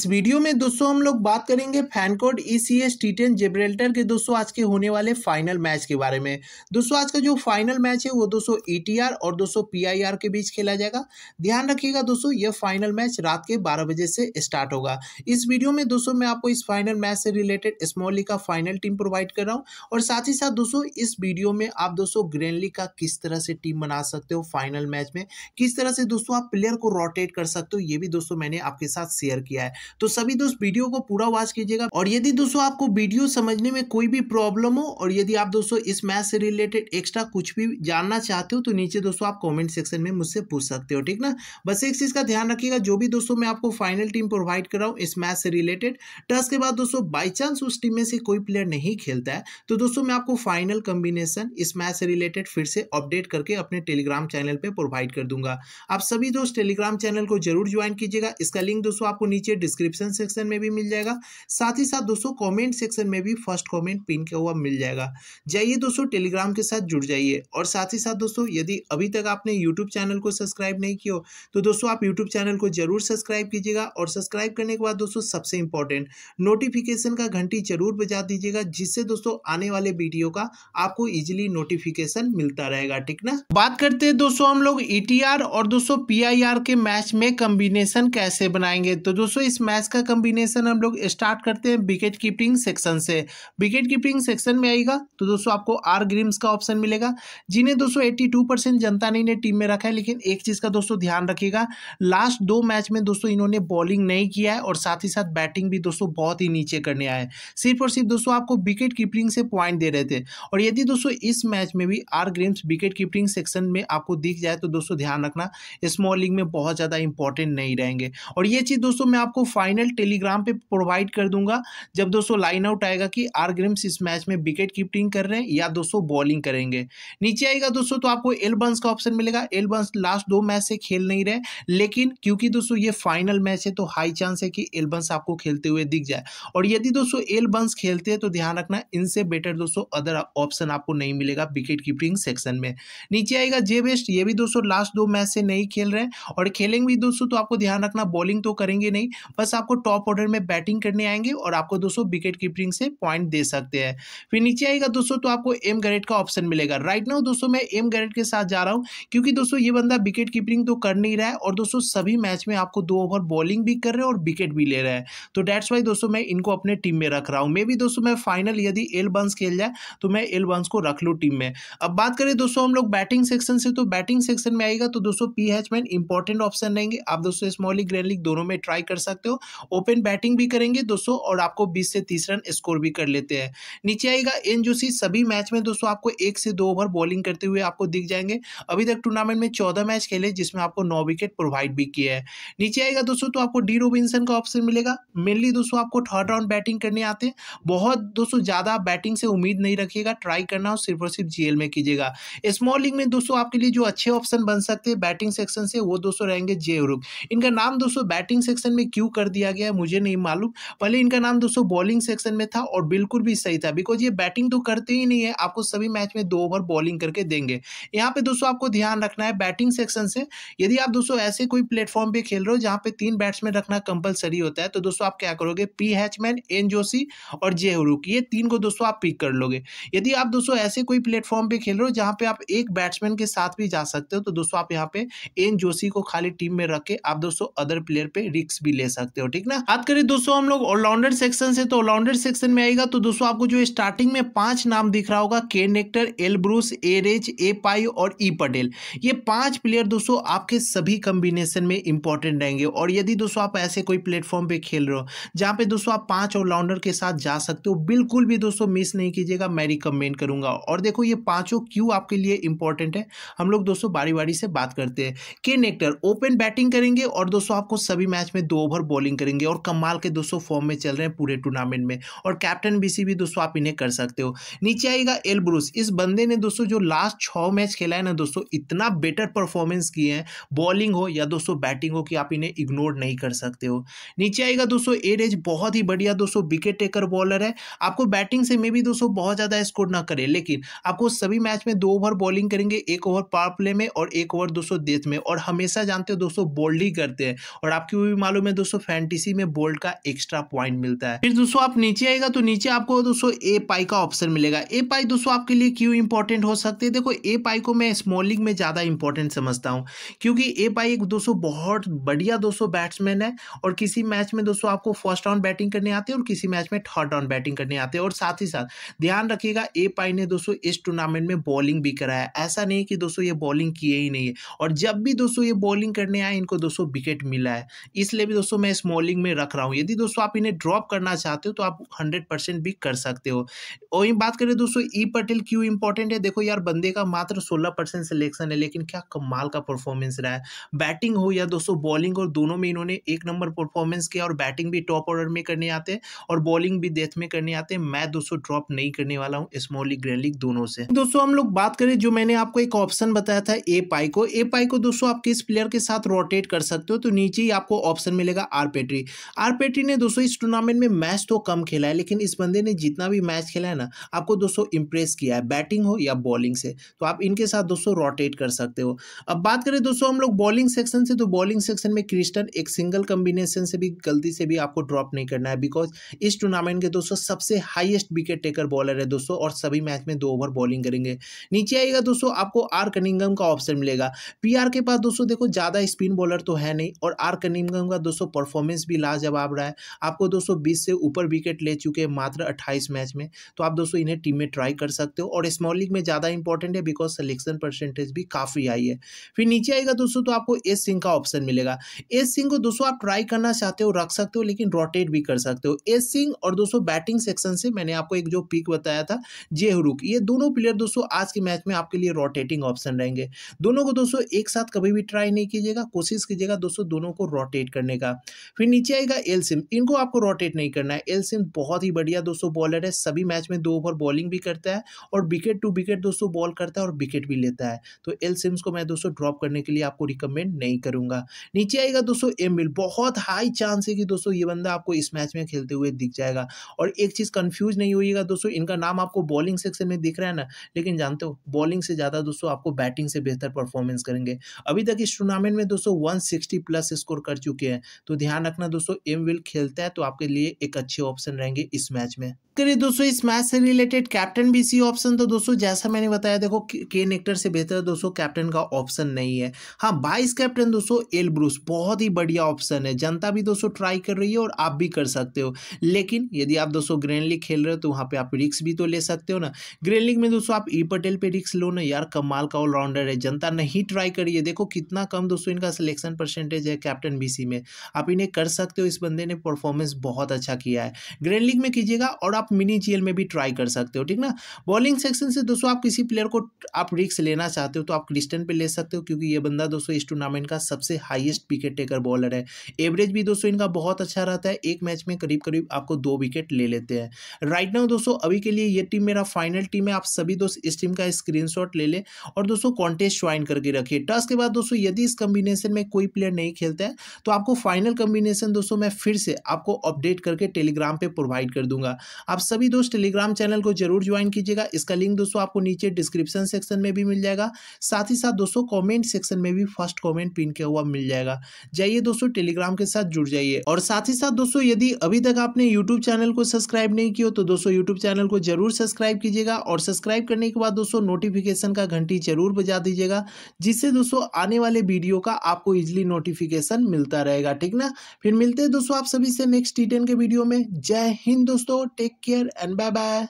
इस वीडियो में दोस्तों हम लोग बात करेंगे FanCode E C S T ten Gibraltar के दोस्तों आज के होने वाले फाइनल मैच के बारे में दोस्तों आज का जो फाइनल मैच है वो दोस्तों ईटीआर e और दोस्तों आर के बीच खेला जाएगा ध्यान रखिएगा दोस्तों यह फाइनल मैच रात के बारह बजे से स्टार्ट होगा इस वीडियो में दोस्तों मैं आपको इस फाइनल मैच से रिलेटेड स्मॉल लीग का फाइनल टीम प्रोवाइड कर रहा हूँ और साथ ही साथ दोस्तों इस वीडियो में आप दोस्तों ग्रैंड लीग का किस तरह से टीम बना सकते हो फाइनल मैच में किस तरह से दोस्तों आप प्लेयर को रोटेट कर सकते हो ये भी दोस्तों मैंने आपके साथ शेयर किया है तो सभी दोस्त वीडियो को पूरा वॉच कीजिएगा और यदि दोस्तों आपको वीडियो समझने में कोई भी प्रॉब्लम हो और यदि आप दोस्तों इस मैथ से रिलेटेड एक्स्ट्रा कुछ भी जानना चाहते हो तो नीचे दोस्तों आप कॉमेंट सेक्शन में मुझसे पूछ सकते हो ठीक ना बस एक चीज़ का ध्यान रखिएगा जो भी दोस्तों मैं आपको फाइनल टीम प्रोवाइड कर रहा हूँ इस मैच से रिलेटेड टस तो के बाद दोस्तों बाई चांस उस टीम में से कोई प्लेयर नहीं खेलता है तो दोस्तों मैं आपको फाइनल कॉम्बिनेशन इस मैच से रिलेटेड फिर से अपडेट करके अपने टेलीग्राम चैनल पे प्रोवाइड कर दूंगा आप सभी दोस्त टेलीग्राम चैनल को जरूर ज्वाइन कीजिएगा इसका लिंक दोस्तों आपको नीचे डिस्क्रिप डिस्क्रिप्शन सेक्शन में भी मिल जाएगा साथ ही साथ दोस्तों कमेंट सेक्शन में भी फर्स्ट कमेंट पिन किया हुआ मिल जाएगा जाइए दोस्तों टेलीग्राम के साथ जुड़ जाइए और साथ ही साथ दोस्तों यदि अभी तक आपने यूट्यूब चैनल को सब्सक्राइब नहीं किया तो दोस्तों आप यूट्यूब चैनल को जरूर सब्सक्राइब कीजिएगा और सब्सक्राइब करने के बाद दोस्तों सबसे इंपॉर्टेंट नोटिफिकेशन का घंटी जरूर बजा दीजिएगा जिससे दोस्तों आने वाले वीडियो का आपको इजिली नोटिफिकेशन मिलता रहेगा ठीक ना बात करते हैं दोस्तों हम लोग ई e और दोस्तों पी के मैच में कम्बिनेशन कैसे बनाएंगे तो दोस्तों इस मैच का कम्बिनेशन हम लोग स्टार्ट करते हैं विकेट कीपिंग सेक्शन से विकेट कीपिंग सेक्शन में आएगा तो दोस्तों आपको आर ग्रीम्स का ऑप्शन मिलेगा जिन्हें दोस्तों एट्टी टू परसेंट जनता ने इन्हें टीम में रखा है लेकिन एक चीज़ का दोस्तों ध्यान रखिएगा लास्ट दो मैच में दोस्तों इन्होंने बॉलिंग नहीं किया है और साथ ही साथ बैटिंग भी दोस्तों बहुत ही नीचे करने आए सिर्फ और सिर्फ दोस्तों आपको विकेट कीपिंग से पॉइंट दे रहे थे और यदि दोस्तों इस मैच में भी R Grimes wicket keeping section में आपको दिख जाए तो दोस्तों ध्यान रखना स्मॉलिंग में बहुत ज़्यादा इंपॉर्टेंट नहीं रहेंगे और ये चीज़ दोस्तों मैं आपको फाइनल टेलीग्राम पे प्रोवाइड कर दूंगा जब दोस्तों लाइन आउट आएगा कि आर ग्रिम्स इस मैच में विकेट कीपिंग कर रहे हैं या दोस्तों बॉलिंग करेंगे नीचे आएगा दोस्तों तो आपको एल बंस का ऑप्शन मिलेगा एल बंस लास्ट दो मैच से खेल नहीं रहे लेकिन क्योंकि दोस्तों ये फाइनल मैच है तो हाई चांस है कि एल बंस आपको खेलते हुए दिख जाए और यदि दोस्तों एल बंस खेलते हैं तो ध्यान रखना इनसे बेटर दोस्तों अदर ऑप्शन आपको नहीं मिलेगा विकेट कीपिंग सेक्शन में नीचे आएगा जे बेस्ट ये भी दोस्तों लास्ट दो मैच से नहीं खेल रहे हैं और खेलेंगे भी दोस्तों तो आपको ध्यान रखना बॉलिंग तो करेंगे नहीं बस बस आपको टॉप ऑर्डर में बैटिंग करने आएंगे और आपको दोस्तों विकेट कीपिंग से पॉइंट दे सकते हैं फिर नीचे आएगा दोस्तों तो आपको एम गैरेट का ऑप्शन मिलेगा राइट नाउ दोस्तों मैं एम गैरेट के साथ जा रहा हूँ क्योंकि दोस्तों ये बंदा विकेट कीपिंग तो कर नहीं रहा है और दोस्तों सभी मैच में आपको दो ओवर बॉलिंग भी कर रहे हैं और विकेट भी ले रहे हैं तो डैट्स वाई दोस्तों मैं इनको अपने टीम में रख रहा हूँ मे भी दोस्तों मैं फाइनल यदि एल बंस खेल जाए तो मैं एल बंस को रख लूँ टीम में अब बात करें दोस्तों हम लोग बैटिंग सेक्शन से तो बैटिंग सेक्शन में आएगा तो दोस्तों पी हैचमैन इंपॉर्टेंट ऑप्शन रहेंगे आप दोस्तों स्मॉल लीग ग्रैंड लीग दोनों में ट्राई कर सकते सकते हो ओपन बैटिंग भी करेंगे दोस्तों और आपको बीस से तीस रन स्कोर भी कर लेते हैं नीचे आएगा एन जोशी सभी मैच में दोस्तों आपको एक से दो ओवर बॉलिंग करते हुए आपको दिख जाएंगे अभी तक टूर्नामेंट में चौदह मैच खेले जिसमें आपको नौ विकेट प्रोवाइड भी किया है नीचे आएगा दोस्तों तो आपको डी रोबिनसन का ऑप्शन मिलेगा मेनली दोस्तों आपको थर्ड राउंड बैटिंग करने आते हैं बहुत दोस्तों ज़्यादा बैटिंग से उम्मीद नहीं रखिएगा ट्राई करना हो सिर्फ और सिर्फ जीएल में कीजिएगा स्मॉल लीग में दोस्तों आपके लिए जो अच्छे ऑप्शन बन सकते हैं बैटिंग सेक्शन से वो दोस्तों रहेंगे जे उरुक इनका नाम दोस्तों बैटिंग सेक्शन में क्यों कर दिया गया है मुझे नहीं मालूम पहले इनका नाम दोस्तों बॉलिंग सेक्शन में था और बिल्कुल भी सही था बिकॉज ये बैटिंग तो करते ही नहीं है आपको सभी मैच में दो ओवर बॉलिंग करके देंगे यहाँ पे दोस्तों आपको ध्यान रखना है बैटिंग सेक्शन से यदि आप दोस्तों ऐसे कोई प्लेटफॉर्म पर खेल रहे हो जहाँ पे तीन बैट्समैन रखना कंपलसरी होता है तो दोस्तों आप क्या करोगे पी हैचमैन एन जोशी और जे हरूक ये तीन को दोस्तों आप पिक कर लोगे यदि आप दोस्तों ऐसे कोई प्लेटफॉर्म पर खेल रहे हो जहाँ पे आप एक बैट्समैन के साथ भी जा सकते हो तो दोस्तों आप यहाँ पे एन जोशी को खाली टीम में रख के आप दोस्तों अदर प्लेयर पे रिक्स भी ले सकते सकते हो ठीक ना बात करें दोस्तों हम लोग ऑलराउंडर सेक्शन से तो ऑलराउंडर सेक्शन में आएगा तो दोस्तों आपको जो स्टार्टिंग में पांच नाम दिख रहा होगा के नेक्टर एल ब्रूस ए रेज ए पाई और ई e. पटेल ये पांच प्लेयर दोस्तों आपके सभी कम्बिनेशन में इंपॉर्टेंट रहेंगे और यदि दोस्तों आप ऐसे कोई प्लेटफॉर्म पे खेल रहे हो जहाँ पे दोस्तों आप पांच ऑलराउंडर के साथ जा सकते हो बिल्कुल भी दोस्तों मिस नहीं कीजिएगा मैं रिकमेंड करूंगा और देखो ये पांचों क्यों आपके लिए इंपॉर्टेंट है हम लोग दोस्तों बारी बारी से बात करते हैं के नेक्टर ओपन बैटिंग करेंगे और दोस्तों आपको सभी मैच में दो ओवर बॉलिंग करेंगे और कमाल के दोस्तों फॉर्म में चल रहे हैं पूरे टूर्नामेंट में और कैप्टन बीसी भी दोस्तों आप इन्हें कर सकते हो नीचे आएगा एल ब्रूस इस बंदे ने दोस्तों जो लास्ट छः मैच खेला है ना दोस्तों इतना बेटर परफॉर्मेंस किए हैं बॉलिंग हो या दोस्तों बैटिंग हो कि आप इन्हें इग्नोर नहीं कर सकते हो नीचे आएगा दोस्तों एरेज बहुत ही बढ़िया दोस्तों विकेट टेकर बॉलर है आपको बैटिंग से मे भी दोस्तों बहुत ज़्यादा स्कोर ना करे लेकिन आपको सभी मैच में दो ओवर बॉलिंग करेंगे एक ओवर पावर प्ले में और एक ओवर दोस्तों डेथ में और हमेशा जानते हो दोस्तों बोल्ड ही करते हैं और आपकी भी मालूम है दोस्तों फैंटेसी में बोल्ड का एक्स्ट्रा पॉइंट मिलता है फिर दोस्तों आप नीचे आएगा तो नीचे आपको दोस्तों ए पाई का ऑप्शन मिलेगा ए पाई दोस्तों आपके लिए क्यों इंपॉर्टेंट हो सकते हैं देखो ए पाई को मैं स्मॉलिंग में ज़्यादा इंपॉर्टेंट समझता हूँ क्योंकि ए पाई एक दोस्तों बहुत बढ़िया दोस्तों बैट्समैन है और किसी मैच में दोस्तों आपको फर्स्ट राउंड बैटिंग करने आते हैं और किसी मैच में थर्ड राउंड बैटिंग करने आते हैं और साथ ही साथ ध्यान रखिएगा ए पाई ने दोस्तों इस टूर्नामेंट में बॉलिंग भी कराया है ऐसा नहीं कि दोस्तों ये बॉलिंग किए ही नहीं है और जब भी दोस्तों ये बॉलिंग करने आए इनको दोस्तों विकेट मिला है इसलिए भी दोस्तों मैं स्मॉलिंग में रख रहा हूँ यदि दोस्तों आप इन्हें ड्रॉप करना चाहते हो तो आप हंड्रेड परसेंट भी कर सकते हो और वहीं बात करें दोस्तों ई e पटेल क्यों इंपॉर्टेंट है देखो यार बंदे का मात्र सोलह परसेंट सिलेक्शन है लेकिन क्या कमाल का परफॉर्मेंस रहा है बैटिंग हो या दोस्तों बॉलिंग और दोनों में इन्होंने एक नंबर परफॉर्मेंस किया और बैटिंग भी टॉप ऑर्डर में करने आते हैं और बॉलिंग भी डेथ में करने आते हैं मैं दोस्तों ड्रॉप नहीं करने वाला हूँ स्मॉल लीग दोनों से दोस्तों हम लोग बात करें जो मैंने आपको एक ऑप्शन बताया था ए पाई को ए पाई को दोस्तों आप किस प्लेयर के साथ रोटेट कर सकते हो तो नीचे ही आपको ऑप्शन मिलेगा R R Petrie R Petrie ने दोस्तों इस टूर्नामेंट में मैच तो कम खेला है लेकिन इस बंदे ने जितना भी मैच खेला है ना आपको दोस्तों इंप्रेस किया है बैटिंग हो या बॉलिंग से तो आप इनके साथ दोस्तों रोटेट कर सकते हो अब बात करें दोस्तों हम लोग बॉलिंग सेक्शन से तो बॉलिंग सेक्शन में क्रिस्टन एक सिंगल कम्बिनेशन से भी गलती से भी आपको ड्रॉप नहीं करना है बिकॉज इस टूर्नामेंट के दोस्तों सबसे हाइएस्ट विकेट टेकर बॉलर है दोस्तों और सभी मैच में दो ओवर बॉलिंग करेंगे नीचे आएगा दोस्तों आपको आर कनिंगम का ऑप्शन मिलेगा पी के पास दोस्तों देखो ज़्यादा स्पिन बॉलर तो है नहीं और आर कनिंगम का दोस्तों परफॉर्मेंस भी लाजवाब रहा है आपको दोस्तों बीस से ऊपर विकेट ले चुके हैं मात्र अट्ठाईस मैच में तो आप दोस्तों इन्हें टीम में ट्राई कर सकते हो और स्मॉल लीग में ज़्यादा इंपॉर्टेंट है बिकॉज सिलेक्शन परसेंटेज भी काफ़ी आई है फिर नीचे आएगा दोस्तों तो आपको एस सिंह का ऑप्शन मिलेगा एस सिंह को दोस्तों आप ट्राई करना चाहते हो रख सकते हो लेकिन रोटेट भी कर सकते हो एस सिंह और दोस्तों बैटिंग सेक्शन से मैंने आपको एक जो पिक बताया था जेहरुख ये दोनों प्लेयर दोस्तों आज के मैच में आपके लिए रोटेटिंग ऑप्शन रहेंगे दोनों को दोस्तों एक साथ कभी भी ट्राई नहीं कीजिएगा कोशिश कीजिएगा दोस्तों दोनों को रोटेट करने का फिर नीचे आएगा एल सिम इनको आपको रोटेट नहीं करना है एल सिम बहुत ही बढ़िया दोस्तों बॉलर है सभी मैच में दो ओवर बॉलिंग भी करता है और विकेट टू विकेट दोस्तों बॉल करता है और विकेट भी लेता है तो एल सिम्स को मैं दोस्तों ड्रॉप करने के लिए आपको रिकमेंड नहीं करूंगा नीचे आएगा दोस्तों एम बहुत हाई चांस है कि दोस्तों ये बंदा आपको इस मैच में खेलते हुए दिख जाएगा और एक चीज़ कन्फ्यूज नहीं होगा दोस्तों इनका नाम आपको बॉलिंग सेक्शन में दिख रहा है ना लेकिन जानते हो बॉलिंग से ज़्यादा दोस्तों आपको बैटिंग से बेहतर परफॉर्मेंस करेंगे अभी तक इस टूर्नामेंट में दोस्तों वन प्लस स्कोर कर चुके हैं तो ध्यान रखना दोस्तों एम विल खेलता है तो आपके लिए एक अच्छे ऑप्शन रहेंगे इस मैच में करिए दोस्तों इस मैच से रिलेटेड कैप्टन भी सी ऑप्शन तो दोस्तों जैसा मैंने बताया देखो के नेक्टर से बेहतर दोस्तों कैप्टन का ऑप्शन नहीं है हाँ बाईस कैप्टन दोस्तों एल ब्रूस बहुत ही बढ़िया ऑप्शन है जनता भी दोस्तों ट्राई कर रही है और आप भी कर सकते हो लेकिन यदि आप दोस्तों ग्रैंड लीग खेल रहे हो तो वहाँ पर आप रिक्स भी तो ले सकते हो ना ग्रैंड लीग में दोस्तों आप ई पटेल पर रिक्स लो ना यार कमाल का ऑलराउंडर है जनता नहीं ट्राई करिए देखो कितना कम दोस्तों इनका सिलेक्शन परसेंटेज है कैप्टन बी में आप कोई नहीं कर सकते हो इस बंदे ने परफॉर्मेंस बहुत अच्छा किया है ग्रैंड लीग में कीजिएगा और आप मिनी जीएल में भी ट्राई कर सकते हो ठीक ना बॉलिंग सेक्शन से दोस्तों आप किसी प्लेयर को आप रिक्स लेना चाहते हो तो आप क्रिस्टन पर ले सकते हो क्योंकि ये बंदा दोस्तों इस टूर्नामेंट का सबसे हाइएस्ट विकेट टेकर बॉलर है एवरेज भी दोस्तों इनका बहुत अच्छा रहता है एक मैच में करीब करीब आपको दो विकेट ले लेते हैं राइट नाउ दोस्तों अभी के लिए ये टीम मेरा फाइनल टीम है आप सभी दोस्त इस टीम का स्क्रीन ले लें और दोस्तों कॉन्टेस्ट ज्वाइन करके रखिए टस के बाद दोस्तों यदि इस कम्बिनेशन में कोई प्लेयर नहीं खेलता है तो आपको फाइनल कॉम्बिनेशन दोस्तों मैं फिर से आपको अपडेट करके टेलीग्राम पे प्रोवाइड कर दूंगा आप सभी दोस्त टेलीग्राम चैनल को जरूर ज्वाइन कीजिएगा इसका लिंक दोस्तों आपको नीचे डिस्क्रिप्शन सेक्शन में भी मिल जाएगा साथ ही साथ दोस्तों कॉमेंट सेक्शन में भी फर्स्ट कॉमेंट पिन किया हुआ मिल जाएगा जाइए दोस्तों टेलीग्राम के साथ जुड़ जाइए और साथ ही साथ दोस्तों यदि अभी तक आपने यूट्यूब चैनल को सब्सक्राइब नहीं किया तो दोस्तों यूट्यूब चैनल को जरूर सब्सक्राइब कीजिएगा और सब्सक्राइब करने के बाद दोस्तों नोटिफिकेशन का घंटी जरूर बजा दीजिएगा जिससे दोस्तों आने वाले वीडियो का आपको इजिली नोटिफिकेशन मिलता रहेगा ठीक ना फिर मिलते हैं दोस्तों आप सभी से नेक्स्ट टी के वीडियो में जय हिंद दोस्तों take care and bye bye